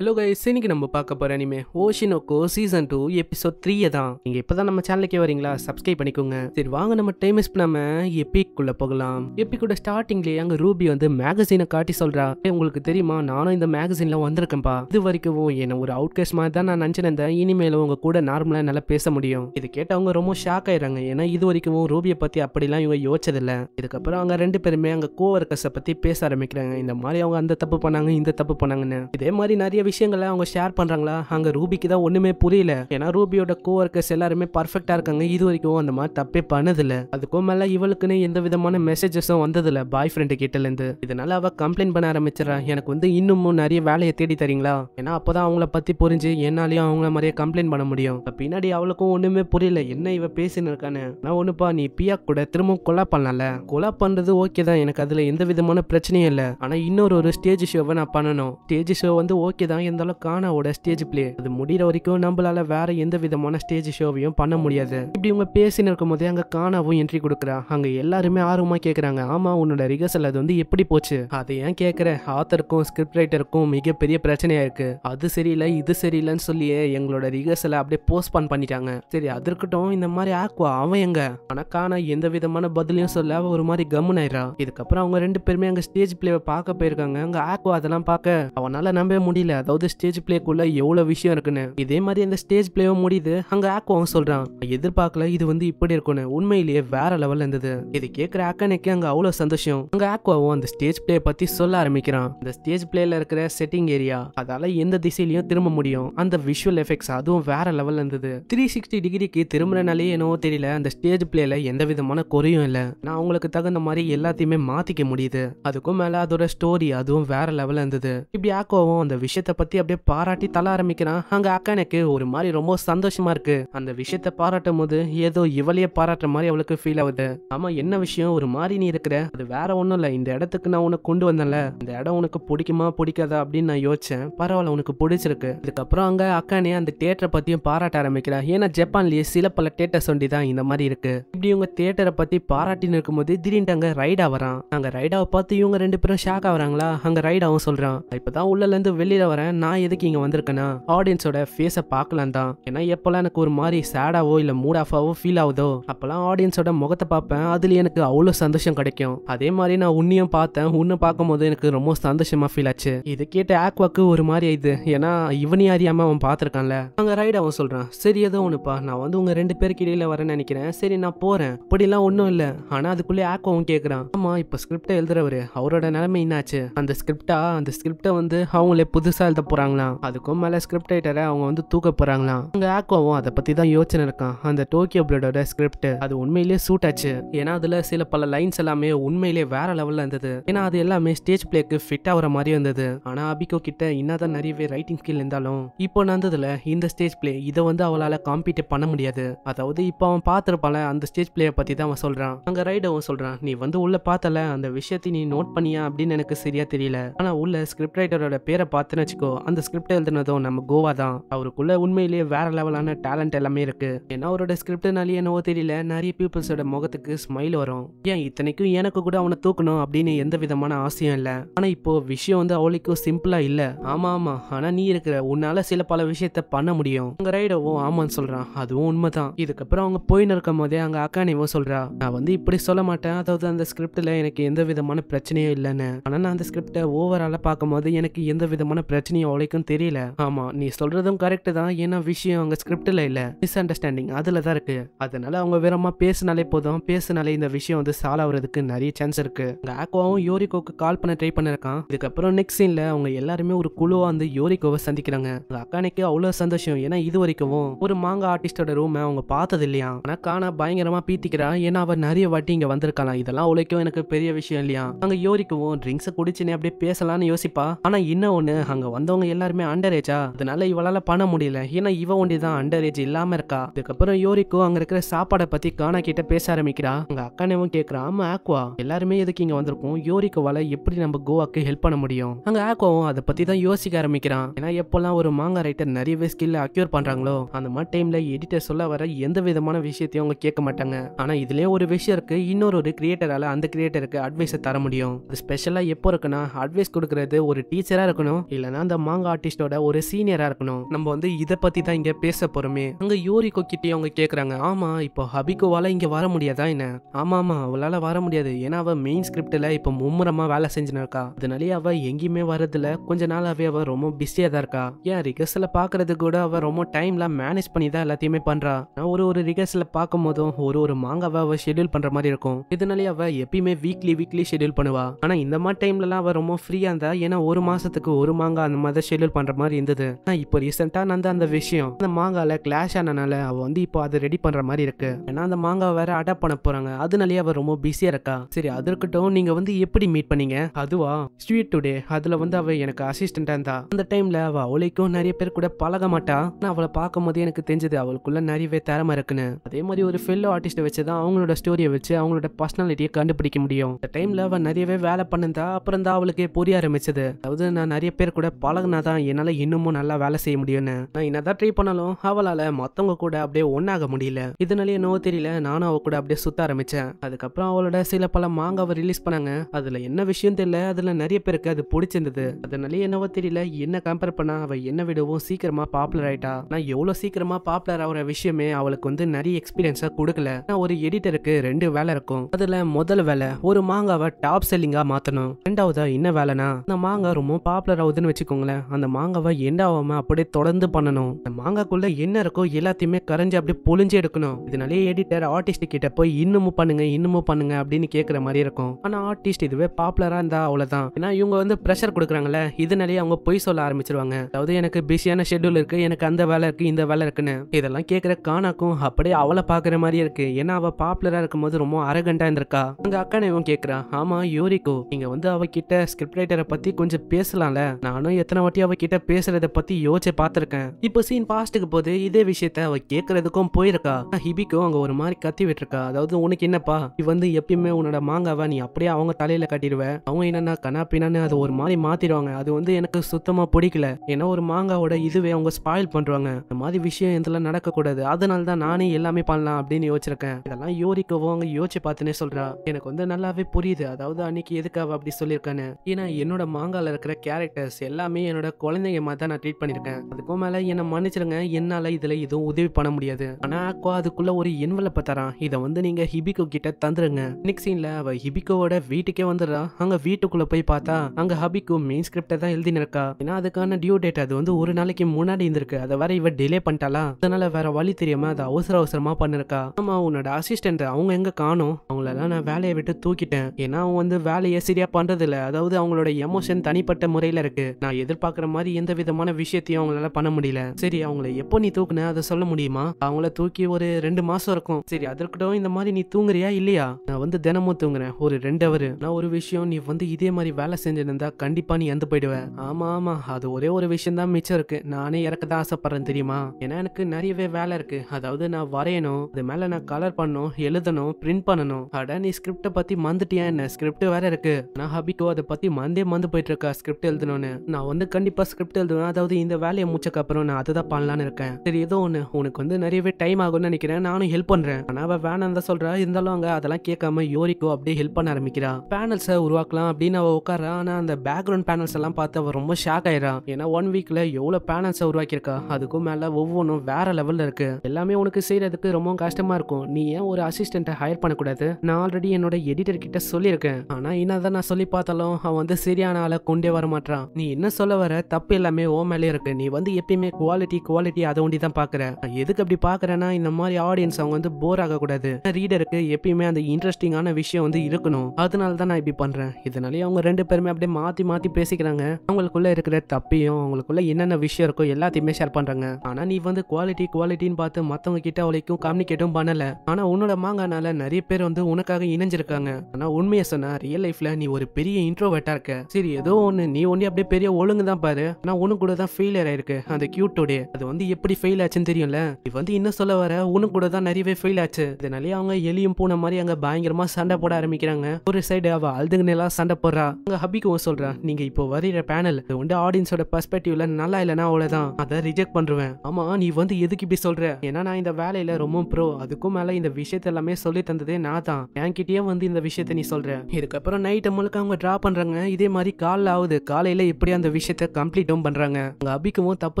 hello guys இன்னைக்கு நம்ம பார்க்க போகிற anime Oshi no Ko season two episode த்ரீயை தான் நீங்கள் இப்போ தான் நம்ம சேனலுக்கே வரீங்களா சப்ஸ்கிரைப் பண்ணிக்கோங்க சரி வாங்க நம்ம டைம் வேஸ்ட் பண்ணாமல் எப்பிக்குள்ளே போகலாம் எப்பிக்கோட ஸ்டார்டிங்லேயே அங்கே ரூபி வந்து மேகசீனை காட்டி சொல்கிறா உங்களுக்கு தெரியுமா நானும் இந்த மேகசீனில் வந்திருக்கேன்பா இது வரைக்கும் என்ன ஒரு அவுட்கேஸ் மாதிரி தான் நான் நினச்சிருந்தேன் இனிமேல் உங்கள் கூட நார்மலாக நல்லா பேச முடியும் இது கேட்டு அவங்க ரொம்ப ஷாக் ஆயிடுறாங்க ஏன்னா இது வரைக்கும் ரூபியை பற்றி அப்படிலாம் இவங்க யோசிச்சதில்லை இதுக்கப்புறம் அவங்க ரெண்டு பேருமே அங்கே கோவர்கஸை பற்றி பேச ஆரம்பிக்கிறாங்க இந்த மாதிரி அவங்க அந்த தப்பு பண்ணாங்க இந்த தப்பு பண்ணாங்கன்னு இதே மாதிரி நிறைய விஷயங்களை அவங்க ஷேர் பண்ணுறாங்களா அங்கே ரூபிக்கு தான் ஒண்ணுமே புரியல ஏன்னா ரூபியோட கோவர்க்கர்ஸ் எல்லாருமே பர்ஃபெக்டா இருக்காங்க இது வரைக்கும் அந்த மாதிரி தப்பே பண்ணதில்ல அதுக்கும் மேலே இவளுக்குன்னு எந்த விதமான மெசேஜஸும் வந்ததில்ல பாய் ஃப்ரெண்டு இருந்து இதனால அவள் கம்ப்ளைண்ட் பண்ண ஆரம்பிச்சிடறான் எனக்கு வந்து இன்னமும் நிறைய வேலையை தேடி தரீங்களா ஏன்னா அப்போ தான் அவங்கள பத்தி புரிஞ்சு என்னாலையும் அவங்கள மாதிரியே கம்ப்ளைண்ட் பண்ண முடியும் பின்னாடி அவளுக்கும் ஒண்ணுமே புரியல என்ன இவ பேசினு இருக்கானு நான் ஒன்றுப்பா நீ பியா கூட திரும்பவும் கொலா பண்ணல கொலா பண்ணுறது ஓகே தான் எனக்கு அதில் எந்த விதமான பிரச்சனையும் இல்லை ஆனால் இன்னொரு ஒரு ஸ்டேஜ் ஷோவை நான் பண்ணணும் ஸ்டேஜ் ஷோ வந்து ஓகே தான் தான் இருந்தாலும் கானாவோட ஸ்டேஜ் பிளே அது முடிகிற வரைக்கும் நம்மளால வேற எந்த விதமான ஸ்டேஜ் ஷோவையும் பண்ண முடியாது இப்படி இவங்க பேசின்னு இருக்கும் போதே அங்க கானாவும் என்ட்ரி கொடுக்குறா அங்க எல்லாருமே ஆர்வமா கேக்குறாங்க ஆமா உன்னோட ரிகர்சல் அது வந்து எப்படி போச்சு அதை ஏன் கேக்குற ஆத்தருக்கும் ஸ்கிரிப்ட் ரைட்டருக்கும் மிகப்பெரிய பிரச்சனையா இருக்கு அது சரியில்லை இது சரியில்லைன்னு சொல்லியே எங்களோட ரிகர்சலை அப்படியே போஸ்ட்பான் பண்ணிட்டாங்க சரி அது இருக்கட்டும் இந்த மாதிரி ஆக்குவா அவன் எங்க ஆனா காணா எந்த விதமான பதிலையும் சொல்ல ஒரு மாதிரி கம்முன் ஆயிரா இதுக்கப்புறம் அவங்க ரெண்டு பேருமே அங்க ஸ்டேஜ் பிளேவை பார்க்க போயிருக்காங்க அங்க ஆக்குவா அதெல்லாம் பார்க்க அவனால நம்பவே முடியல அதாவது ஸ்டேஜ் பிளேக்குள்ள எவ்வளோ விஷயம் இருக்குன்னு இதே மாதிரி அந்த ஸ்டேஜ் பிளேவும் முடியுது அங்கே ஆக்குவாங்க சொல்கிறான் எதிர்பார்க்கல இது வந்து இப்படி இருக்கும்னு உண்மையிலேயே வேற லெவலில் இருந்தது இது கேட்குற ஆக்கானிக்கு அங்கே அவ்வளோ சந்தோஷம் அங்கே ஆக்குவாவும் அந்த ஸ்டேஜ் பிளே பற்றி சொல்ல ஆரம்பிக்கிறான் இந்த ஸ்டேஜ் பிளேல இருக்கிற செட்டிங் ஏரியா அதால எந்த திசையிலையும் திரும்ப முடியும் அந்த விஷுவல் எஃபெக்ட்ஸ் அதுவும் வேற லெவல்ல இருந்தது த்ரீ சிக்ஸ்டி டிகிரிக்கு திரும்புறனாலே என்னவோ தெரியல அந்த ஸ்டேஜ் பிளேல எந்த விதமான குறையும் இல்லை நான் அவங்களுக்கு தகுந்த மாதிரி எல்லாத்தையுமே மாற்றிக்க முடியுது அதுக்கும் மேலே அதோட ஸ்டோரி அதுவும் வேற லெவலில் இருந்தது இப்படி ஆக்குவாவும் அந்த விஷயத்த பற்றி அப்படியே பாராட்டி தள்ள ஆரம்பிக்கிறான் அங்கே அக்கானுக்கு ஒரு மாதிரி ரொம்ப சந்தோஷமாக இருக்கு அந்த விஷயத்த பாராட்டும் போது ஏதோ இவளையே பாராட்டுற மாதிரி அவளுக்கு ஃபீல் ஆகுது ஆமாம் என்ன விஷயம் ஒரு மாதிரி நீ இருக்கிற அது வேற ஒன்றும் இல்லை இந்த இடத்துக்கு நான் உனக்கு கொண்டு வந்தேன்ல இந்த இடம் உனக்கு பிடிக்குமா பிடிக்காதா அப்படின்னு நான் யோசிச்சேன் பரவாயில்ல உனக்கு பிடிச்சிருக்கு இதுக்கப்புறம் அங்கே அக்கானே அந்த தேட்டரை பற்றியும் பாராட்ட ஆரம்பிக்கிறா ஏன்னா ஜப்பான்லேயே சில பல தேட்டர்ஸ் ஒண்டி தான் இந்த மாதிரி இருக்கு இப்படி இவங்க தேட்டரை பற்றி பாராட்டின்னு இருக்கும்போது திடீர்னு அங்கே ரைடா வரான் அங்கே ரைடாவை பார்த்து இவங்க ரெண்டு பேரும் ஷாக் ஆகுறாங்களா அங்கே ரைடாவும் சொல்கிறான் இப்போ தான் இருந்து வெளியில் வரேன் போகிறேன் நான் எதுக்கு இங்கே வந்திருக்கேன்னா ஆடியன்ஸோட ஃபேஸை பார்க்கலாம் தான் ஏன்னா எப்போல்லாம் எனக்கு ஒரு மாதிரி சேடாவோ இல்லை மூட் ஆஃபாவோ ஃபீல் ஆகுதோ அப்போல்லாம் ஆடியன்ஸோட முகத்தை பார்ப்பேன் அதில் எனக்கு அவ்வளோ சந்தோஷம் கிடைக்கும் அதே மாதிரி நான் உன்னையும் பார்த்தேன் உன்னை பார்க்கும்போது எனக்கு ரொம்ப சந்தோஷமாக ஃபீல் ஆச்சு இது கேட்ட ஆக்வாக்கு ஒரு மாதிரி இது ஏன்னா இவனையும் அறியாமல் அவன் பார்த்துருக்கான்ல அங்கே ரைட் அவன் சொல்கிறான் சரி ஏதோ ஒன்றுப்பா நான் வந்து உங்கள் ரெண்டு பேருக்கு இடையில வரேன்னு நினைக்கிறேன் சரி நான் போகிறேன் அப்படிலாம் ஒன்றும் இல்லை ஆனால் அதுக்குள்ளே ஆக்வாவும் கேட்குறான் ஆமாம் இப்போ ஸ்கிரிப்டை எழுதுறவர் அவரோட நிலைமை என்னாச்சு அந்த ஸ்கிரிப்டா அந்த ஸ்கிரிப்டை வந்து அவங்களே புதுசாக மாற்ற போறாங்களாம் அதுக்கும் மேலே ஸ்கிரிப்ட் ரைட்டரை அவங்க வந்து தூக்க போறாங்களாம் அவங்க ஆக்வாவும் அதை பற்றி தான் யோசனை இருக்கான் அந்த டோக்கியோ பிளடோட ஸ்கிரிப்ட் அது உண்மையிலேயே சூட் ஆச்சு ஏன்னா அதில் சில பல லைன்ஸ் எல்லாமே உண்மையிலேயே வேற லெவலில் இருந்தது ஏன்னா அது எல்லாமே ஸ்டேஜ் பிளேக்கு ஃபிட் ஆகிற மாதிரி இருந்தது ஆனால் அபிகோ கிட்ட என்னதான் நிறையவே ரைட்டிங் ஸ்கில் இருந்தாலும் இப்போ நடந்ததுல இந்த ஸ்டேஜ் பிளே இதை வந்து அவளால் காம்பீட் பண்ண முடியாது அதாவது இப்போ அவன் பார்த்துருப்பால அந்த ஸ்டேஜ் பிளேய பற்றி தான் அவன் சொல்கிறான் அங்கே ரைடவும் சொல்கிறான் நீ வந்து உள்ள பார்த்தல அந்த விஷயத்தை நீ நோட் பண்ணியா அப்படின்னு எனக்கு சரியா தெரியல ஆனால் உள்ள ஸ்கிரிப்ட் ரைட்டரோட பேரை பார்த்துன்னு இருக்கோ அந்த ஸ்கிரிப்ட் எழுதுனதும் நம்ம கோவா தான் அவருக்குள்ள உண்மையிலேயே வேற லெவலான டேலண்ட் எல்லாமே இருக்கு ஏன்னா அவரோட ஸ்கிரிப்ட்னாலேயே என்னவோ தெரியல நிறைய பீப்புள்ஸோட முகத்துக்கு ஸ்மைல் வரும் ஏன் இத்தனைக்கும் எனக்கு கூட அவனை தூக்கணும் அப்படின்னு எந்த விதமான ஆசையும் இல்லை ஆனா இப்போ விஷயம் வந்து அவளுக்கும் சிம்பிளா இல்ல ஆமா ஆமா ஆனா நீ இருக்கிற உன்னால சில பல விஷயத்த பண்ண முடியும் உங்க ரைடவும் ஆமான்னு சொல்றான் அதுவும் உண்மைதான் இதுக்கப்புறம் அவங்க போயின்னு இருக்கும் போதே அங்க அக்கானிவோ சொல்றா நான் வந்து இப்படி சொல்ல மாட்டேன் அதாவது அந்த ஸ்கிரிப்ட்ல எனக்கு எந்த விதமான பிரச்சனையும் இல்லைன்னு ஆனா நான் அந்த ஸ்கிரிப்டை ஓவரால பார்க்கும்போது எனக்கு எந்த விதமான பிரச்சனை பிரச்சனையும் உழைக்கும் தெரியல ஆமா நீ சொல்றதும் கரெக்ட் தான் ஏன்னா விஷயம் அவங்க ஸ்கிரிப்ட்ல இல்ல மிஸ் அண்டர்ஸ்டாண்டிங் அதுலதான் தான் இருக்கு அதனால அவங்க வேறமா பேசினாலே போதும் பேசினாலே இந்த விஷயம் வந்து சால் ஆகுறதுக்கு நிறைய சான்ஸ் இருக்கு ஆக்வாவும் யோரிகோக்கு கால் பண்ண ட்ரை பண்ணிருக்கான் இதுக்கப்புறம் நெக்ஸ்ட் சீன்ல அவங்க எல்லாருமே ஒரு குழுவா வந்து யோரிகோவை சந்திக்கிறாங்க அக்கானைக்கு அவ்வளவு சந்தோஷம் ஏன்னா இது வரைக்கும் ஒரு மாங்க ஆர்டிஸ்டோட ரூம் அவங்க பார்த்தது இல்லையா ஆனா காண பயங்கரமா பீத்திக்கிறா ஏன்னா அவர் நிறைய வாட்டி இங்க வந்திருக்கலாம் இதெல்லாம் உழைக்கும் எனக்கு பெரிய விஷயம் இல்லையா அங்க யோரிக்கவும் ட்ரிங்க்ஸ் குடிச்சுன்னு அப்படியே பேசலாம்னு யோசிப்பா ஆனா இன்னும் ஒண்ணு அங்க வந்தவங்க எல்லாருமே அண்டர் ஏஜா அதனால இவளால பண்ண முடியல ஏன்னா இவ ஒண்டி தான் அண்டர் ஏஜ் இல்லாம இருக்கா அதுக்கப்புறம் யோரிக்கோ அங்க இருக்கிற சாப்பாடை பத்தி கானா கிட்ட பேச ஆரம்பிக்கிறா அங்க அக்கானவும் கேக்குறா ஆமா ஆக்வா எல்லாருமே எதுக்கு இங்க வந்திருக்கோம் யோரிக்கோவால எப்படி நம்ம கோவாக்கு ஹெல்ப் பண்ண முடியும் அங்க ஆக்வாவும் அதை பத்தி தான் யோசிக்க ஆரம்பிக்கிறான் ஏன்னா எப்பெல்லாம் ஒரு மாங்கா ரைட்டர் நிறையவே ஸ்கில் அக்யூர் பண்றாங்களோ அந்த மாதிரி டைம்ல எடிட்டர் சொல்ல வர எந்த விதமான விஷயத்தையும் அவங்க கேட்க மாட்டாங்க ஆனா இதுலயே ஒரு விஷயம் இருக்கு இன்னொரு ஒரு கிரியேட்டரால அந்த கிரியேட்டருக்கு அட்வைஸை தர முடியும் ஸ்பெஷலா எப்போ இருக்குன்னா அட்வைஸ் கொடுக்கறது ஒரு டீச்சரா இருக்கணும் இல்லனா அந்த மாங்கா ஆர்டிஸ்டோட ஒரு சீனியராக இருக்கணும் நம்ம வந்து இதை பத்தி தான் இங்கே பேச போறோமே அங்க யோரிக்கோ கிட்டே அவங்க கேக்குறாங்க ஆமா இப்போ ஹபிகோவால இங்கே வர முடியாதா என்ன ஆமா ஆமா அவளால வர முடியாது ஏன்னா அவள் மெயின் ஸ்கிரிப்டில் இப்போ மும்முரமா வேலை செஞ்சுனாக்கா அதனாலேயே அவள் எங்கேயுமே வரதுல கொஞ்ச நாளாவே அவள் ரொம்ப பிஸியா தான் இருக்கா ஏன் ரிகர்ஸில் பாக்குறது கூட அவள் ரொம்ப டைம்லாம் மேனேஜ் பண்ணி தான் எல்லாத்தையுமே பண்றா நான் ஒரு ஒரு ரிகர்ஸில் பார்க்கும் போதும் ஒரு ஒரு மாங்காவை அவள் ஷெடியூல் பண்ற மாதிரி இருக்கும் இதனாலேயே அவள் எப்பயுமே வீக்லி வீக்லி ஷெடியூல் பண்ணுவா ஆனால் இந்த மாதிரி டைம்லலாம் அவள் ரொம்ப ஃப்ரீயா இருந்தா ஏன்னா ஒரு மாசத்துக்கு ஒரு மாங்கா அந்த அந்த மாதிரி ஷெடியூல் பண்ணுற மாதிரி இருந்தது ஆனால் இப்போ ரீசெண்டாக நான் அந்த விஷயம் அந்த மாங்காவில் கிளாஷ் ஆனனால அவள் வந்து இப்போ அதை ரெடி பண்ணுற மாதிரி இருக்கு ஏன்னா அந்த மாங்காவை வேற அடாப்ட் பண்ண போகிறாங்க அதனாலேயே அவள் ரொம்ப பிஸியாக இருக்கா சரி அது இருக்கட்டும் நீங்கள் வந்து எப்படி மீட் பண்ணீங்க அதுவா ஸ்வீட் டுடே அதில் வந்து அவள் எனக்கு அசிஸ்டண்ட்டாக இருந்தா அந்த டைமில் அவள் அவளைக்கும் நிறைய பேர் கூட பழக மாட்டா நான் அவளை பார்க்கும் போது எனக்கு தெரிஞ்சது அவளுக்குள்ள நிறையவே திறமை இருக்குன்னு அதே மாதிரி ஒரு ஃபெல்லோ ஆர்டிஸ்ட்டை வச்சு தான் அவங்களோட ஸ்டோரியை வச்சு அவங்களோட பர்சனாலிட்டியை கண்டுபிடிக்க முடியும் அந்த டைமில் அவள் நிறையவே வேலை பண்ணிருந்தா அப்புறம் தான் அவளுக்கு புரிய ஆரம்பிச்சது அதாவது நான் நிறைய பேர் கூட பழகுனா தான் என்னால் இன்னமும் நல்லா வேலை செய்ய முடியும்னு நான் என்னதான் ட்ரை பண்ணாலும் அவளால் மற்றவங்க கூட அப்படியே ஒன்றாக முடியல இதனால என்னவோ தெரியல நானும் அவள் கூட அப்படியே சுத்த ஆரம்பித்தேன் அதுக்கப்புறம் அவளோட சில பல மாங்காவை ரிலீஸ் பண்ணாங்க அதில் என்ன விஷயம் தெரியல அதில் நிறைய பேருக்கு அது பிடிச்சிருந்தது அதனால என்னவோ தெரியல என்ன கம்பேர் பண்ணால் அவள் என்ன விடவும் சீக்கிரமாக பாப்புலர் ஆயிட்டா நான் எவ்வளோ சீக்கிரமாக பாப்புலர் ஆகிற விஷயமே அவளுக்கு வந்து நிறைய எக்ஸ்பீரியன்ஸாக கொடுக்கல நான் ஒரு எடிட்டருக்கு ரெண்டு வேலை இருக்கும் அதில் முதல் வேலை ஒரு மாங்காவை டாப் செல்லிங்காக மாற்றணும் ரெண்டாவதாக என்ன வேலைனா அந்த மாங்காய் ரொம்ப பாப்புலர் ஆகுதுன்னு வச்சுக்கோங்க வச்சுக்கோங்களேன் அந்த மாங்காவை எண்டாவாம அப்படியே தொடர்ந்து பண்ணணும் அந்த மாங்காக்குள்ள என்ன இருக்கோ எல்லாத்தையுமே கரைஞ்சு அப்படியே பொழிஞ்சு எடுக்கணும் இதனாலே எடிட்டர் ஆர்டிஸ்ட் கிட்ட போய் இன்னமும் பண்ணுங்க இன்னமும் பண்ணுங்க அப்படின்னு கேட்குற மாதிரி இருக்கும் ஆனா ஆர்டிஸ்ட் இதுவே பாப்புலரா இருந்தா அவ்வளவுதான் ஏன்னா இவங்க வந்து ப்ரெஷர் கொடுக்குறாங்கல்ல இதனாலேயே அவங்க பொய் சொல்ல ஆரம்பிச்சிருவாங்க அதாவது எனக்கு பிஸியான ஷெட்யூல் இருக்கு எனக்கு அந்த வேலை இருக்கு இந்த வேலை இருக்குன்னு இதெல்லாம் கேட்குற கானாக்கும் அப்படியே அவளை பாக்குற மாதிரி இருக்கு ஏன்னா அவ பாப்புலரா இருக்கும் போது ரொம்ப அரகண்டா இருந்திருக்கா அங்க அக்கானே இவன் கேட்குறா ஆமா யூரிக்கோ நீங்க வந்து அவகிட்ட ஸ்கிரிப்ட் ரைட்டரை பத்தி கொஞ்சம் பேசலாம்ல நானும் எத்தனை வாட்டி அவகிட்ட பேசுறத பத்தி யோசிச்சு பாத்திருக்கேன் இப்போ சீன் பாஸ்ட்டுக்கு போது இதே விஷயத்த அவ கேட்கறதுக்கும் போயிருக்கா ஹிபிக்கும் அங்க ஒரு மாதிரி கத்தி விட்டுருக்கா அதாவது உனக்கு என்னப்பா இவ வந்து எப்பயுமே உன்னோட மாங்காவை நீ அப்படியே அவங்க தலையில கட்டிடுவ அவங்க என்னன்னா கனா பின்னான்னு அது ஒரு மாதிரி மாத்திடுவாங்க அது வந்து எனக்கு சுத்தமா பிடிக்கல ஏன்னா ஒரு மாங்காவோட இதுவே அவங்க ஸ்பாயில் பண்றாங்க இந்த மாதிரி விஷயம் இதெல்லாம் நடக்கக்கூடாது அதனால தான் நானே எல்லாமே பண்ணலாம் அப்படின்னு யோசிச்சிருக்கேன் இதெல்லாம் யோரிக்கவும் அவங்க யோசிச்சு பார்த்துனே சொல்றா எனக்கு வந்து நல்லாவே புரியுது அதாவது அன்னைக்கு எதுக்காவ அப்படி சொல்லியிருக்கானு ஏன்னா என்னோட மாங்கால இருக்கிற கேரக்டர்ஸ் எல்லாமே எல்லாமே என்னோட குழந்தைங்க மாதிரி தான் நான் ட்ரீட் பண்ணியிருக்கேன் அதுக்கும் மேலே என்னை மன்னிச்சிருங்க என்னால் இதில் எதுவும் உதவி பண்ண முடியாது ஆனால் அக்கோ அதுக்குள்ளே ஒரு என்வலப்பை தரான் இதை வந்து நீங்கள் ஹிபிகோ கிட்ட தந்துருங்க நெக்ஸ்ட் சீனில் அவள் ஹிபிகோவோட வீட்டுக்கே வந்துடுறா அங்கே வீட்டுக்குள்ளே போய் பார்த்தா அங்கே ஹபிகோ மெயின் ஸ்கிரிப்டை தான் எழுதினிருக்கா ஏன்னா அதுக்கான டியூ டேட் அது வந்து ஒரு நாளைக்கு முன்னாடி இருந்திருக்கு அதை வேற இவ டிலே பண்ணிட்டாலா அதனால வேற வழி தெரியாம அதை அவசர அவசரமா பண்ணிருக்கா ஆமா உன்னோட அசிஸ்டன்ட் அவங்க எங்க காணும் அவங்களெல்லாம் நான் வேலையை விட்டு தூக்கிட்டேன் ஏன்னா அவங்க வந்து வேலையை சரியா பண்றது இல்ல அதாவது அவங்களோட எமோஷன் தனிப்பட்ட முறையில இருக்கு நான் எதிர்பார்க்குற மாதிரி எந்த விதமான விஷயத்தையும் அவங்களால பண்ண முடியல சரி அவங்கள எப்போ நீ தூக்குன அதை சொல்ல முடியுமா அவங்கள தூக்கி ஒரு ரெண்டு மாசம் இருக்கும் சரி அதற்கிட்ட இந்த மாதிரி நீ தூங்குறியா இல்லையா நான் வந்து தினமும் தூங்குறேன் ஒரு ரெண்டு அவரு நான் ஒரு விஷயம் நீ வந்து இதே மாதிரி வேலை செஞ்சிருந்தா கண்டிப்பா நீ இறந்து போயிடுவேன் ஆமா ஆமா அது ஒரே ஒரு விஷயம் தான் மிச்சம் இருக்கு நானே இறக்க தான் ஆசைப்படுறேன் தெரியுமா ஏன்னா எனக்கு நிறையவே வேலை இருக்கு அதாவது நான் வரையணும் அது மேல நான் கலர் பண்ணணும் எழுதணும் பிரிண்ட் பண்ணணும் அட நீ ஸ்கிரிப்ட பத்தி மந்துட்டியா என்ன ஸ்கிரிப்ட் வேற இருக்கு நான் ஹபிட்டோ அதை பத்தி மந்தே மந்து போயிட்டு இருக்கா ஸ்கிரிப்ட் எழுதணும்னு நான் நான் வந்து கண்டிப்பாக ஸ்கிரிப்ட் எழுதுவேன் அதாவது இந்த வேலையை முடிச்சக்கப்புறம் நான் அதை தான் பண்ணலான்னு இருக்கேன் சரி ஏதோ ஒன்று உனக்கு வந்து நிறையவே டைம் ஆகும்னு நினைக்கிறேன் நானும் ஹெல்ப் பண்ணுறேன் ஆனால் அவள் வேணாம் தான் சொல்கிறா இருந்தாலும் அங்கே அதெல்லாம் கேட்காம யோரிக்கோ அப்படியே ஹெல்ப் பண்ண ஆரம்பிக்கிறா பேனல்ஸை உருவாக்கலாம் அப்படின்னு அவள் உட்காரா ஆனால் அந்த பேக்ரவுண்ட் பேனல்ஸ் எல்லாம் பார்த்து அவள் ரொம்ப ஷாக் ஆயிரா ஏன்னா ஒன் வீக்கில் எவ்வளோ பேனல்ஸை உருவாக்கியிருக்கா அதுக்கும் மேலே ஒவ்வொன்றும் வேற லெவலில் இருக்கு எல்லாமே உனக்கு செய்யறதுக்கு ரொம்ப கஷ்டமாக இருக்கும் நீ ஏன் ஒரு அசிஸ்டண்ட்டை ஹையர் பண்ணக்கூடாது நான் ஆல்ரெடி என்னோட எடிட்டர் கிட்ட சொல்லியிருக்கேன் ஆனால் என்னதான் நான் சொல்லி பார்த்தாலும் அவன் வந்து சரியான ஆளை கொண்டே வர மாட்டான் நீ என்ன சொல்ல வர தப்பு எல்லாமே ஓ மேலே இருக்கு நீ வந்து எப்பயுமே குவாலிட்டி குவாலிட்டி அதை ஒண்டி தான் பாக்குற எதுக்கு அப்படி பாக்குறேன்னா இந்த மாதிரி ஆடியன்ஸ் அவங்க வந்து போர் ஆகக்கூடாது ரீடருக்கு எப்பயுமே அந்த இன்ட்ரெஸ்டிங்கான விஷயம் வந்து இருக்கணும் அதனால தான் நான் இப்படி பண்றேன் இதனாலேயே அவங்க ரெண்டு பேருமே அப்படியே மாத்தி மாத்தி பேசிக்கிறாங்க அவங்களுக்குள்ள இருக்கிற தப்பையும் அவங்களுக்குள்ள என்னென்ன விஷயம் இருக்கோ எல்லாத்தையுமே ஷேர் பண்றாங்க ஆனா நீ வந்து குவாலிட்டி குவாலிட்டின்னு பார்த்து மத்தவங்க கிட்ட அவளைக்கும் கம்யூனிகேட்டும் பண்ணல ஆனா உன்னோட மாங்கனால நிறைய பேர் வந்து உனக்காக இணைஞ்சிருக்காங்க ஆனா உண்மையை சொன்னா ரியல் லைஃப்ல நீ ஒரு பெரிய இன்ட்ரோவெட்டா இருக்க சரி ஏதோ ஒன்னு நீ ஒன்னே அப்படியே பெரிய ஒழுங்கு தான் பாரு நான் உனக்கு கூட தான் ஃபெயிலியர் ஆயிருக்கு அந்த கியூட்டோடைய அது வந்து எப்படி ஃபெயில் ஆச்சுன்னு தெரியும்ல இது வந்து இன்னும் சொல்ல வர உனக்கு கூட தான் நிறையவே ஃபெயில் ஆச்சு இதனாலேயே அவங்க எலியும் பூனை மாதிரி அங்க பயங்கரமா சண்டை போட ஆரம்பிக்கிறாங்க ஒரு சைடு அவ அழுதுங்க அழுதுங்கனெல்லாம் சண்டை போடுறா அங்க ஹபிக்கு சொல்றான் நீங்க இப்போ வரையிற பேனல் இது வந்து ஆடியன்ஸோட பெர்ஸ்பெக்டிவ்ல நல்லா இல்லைன்னா அவ்வளவுதான் அதை ரிஜெக்ட் பண்ணுவேன் ஆமா நீ வந்து எதுக்கு இப்படி சொல்ற ஏன்னா நான் இந்த வேலையில ரொம்ப ப்ரோ அதுக்கும் மேல இந்த விஷயத்த எல்லாமே சொல்லி தந்ததே நான் தான் என்கிட்டயே வந்து இந்த விஷயத்த நீ சொல்ற இதுக்கப்புறம் நைட்டை முழுக்க அவங்க டிரா பண்றாங்க இதே மாதிரி காலைல ஆகுது காலையில எப்படி அந்த விஷயத்த கம்ப்ளீட்டும் பண்றாங்க அங்க அபிக்கவும் தப்பு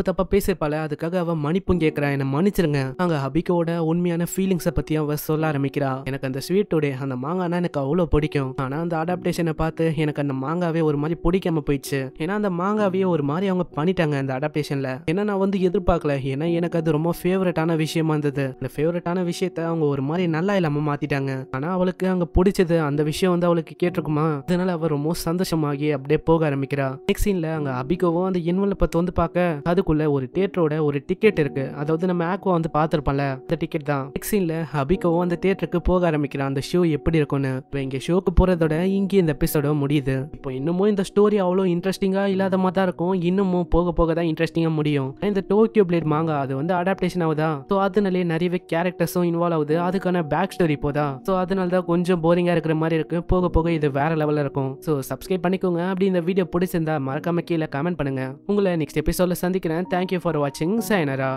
தப்பா பேசிருப்பால அதுக்காக அவ மன்னிப்பும் கேட்கறா என்ன மன்னிச்சிருங்க அங்க அபிக்கோட உண்மையான ஃபீலிங்ஸை பத்தி அவ சொல்ல ஆரம்பிக்கிறா எனக்கு அந்த ஸ்வீட்டோட அந்த மாங்கானா எனக்கு அவ்வளோ பிடிக்கும் ஆனா அந்த அடாப்டேஷனை பார்த்து எனக்கு அந்த மாங்காவே ஒரு மாதிரி பிடிக்காம போயிடுச்சு ஏன்னா அந்த மாங்காவையே ஒரு மாதிரி அவங்க பண்ணிட்டாங்க அந்த அடாப்டேஷன்ல ஏன்னா நான் வந்து எதிர்பார்க்கல ஏன்னா எனக்கு அது ரொம்ப ஃபேவரட்டான விஷயமா இருந்தது அந்த ஃபேவரட்டான விஷயத்த அவங்க ஒரு மாதிரி நல்லா இல்லாம மாத்திட்டாங்க ஆனா அவளுக்கு அங்க பிடிச்சது அந்த விஷயம் வந்து அவளுக்கு கேட்டிருக்குமா அதனால அவ ரொம்ப சந்தோஷமாகி அப்படியே போக ஆரம்பிக்கிறா நெக்ஸ்ட் சீன்ல அங்க இவங்கள அபிகோவும் அந்த இன்வெல்ப்பை தொந்து பார்க்க அதுக்குள்ள ஒரு தியேட்டரோட ஒரு டிக்கெட் இருக்கு அதாவது நம்ம ஆக்கோ வந்து பார்த்துருப்போம்ல அந்த டிக்கெட் தான் சீன்ல அபிகோவும் அந்த தியேட்டருக்கு போக ஆரம்பிக்கிறான் அந்த ஷோ எப்படி இருக்கும்னு இப்போ இங்கே ஷோக்கு போகிறதோட இங்கே இந்த எபிசோட முடியுது இப்போ இன்னமும் இந்த ஸ்டோரி அவ்வளோ இன்ட்ரெஸ்டிங்காக இல்லாத மாதிரி தான் இருக்கும் இன்னமும் போக போக தான் இன்ட்ரெஸ்டிங்காக முடியும் இந்த டோக்கியோ பிளேட் மாங்க அது வந்து அடாப்டேஷன் ஆகுதா ஸோ அதனாலே நிறையவே கேரக்டர்ஸும் இன்வால்வ் ஆகுது அதுக்கான பேக் ஸ்டோரி போதா ஸோ அதனால தான் கொஞ்சம் போரிங்காக இருக்கிற மாதிரி இருக்கு போக போக இது வேற லெவலில் இருக்கும் ஸோ சப்ஸ்கிரைப் பண்ணிக்கோங்க அப்படி இந்த வீடியோ பிடிச்சிருந்தா மறக்காம கீழே கீழே கமெண்ட் பண்ணுங்க உங்களை நெக்ஸ்ட் எபிசோட சந்திக்கிறேன் தேங்க்யூ ஃபார் வாட்சிங் சைனரா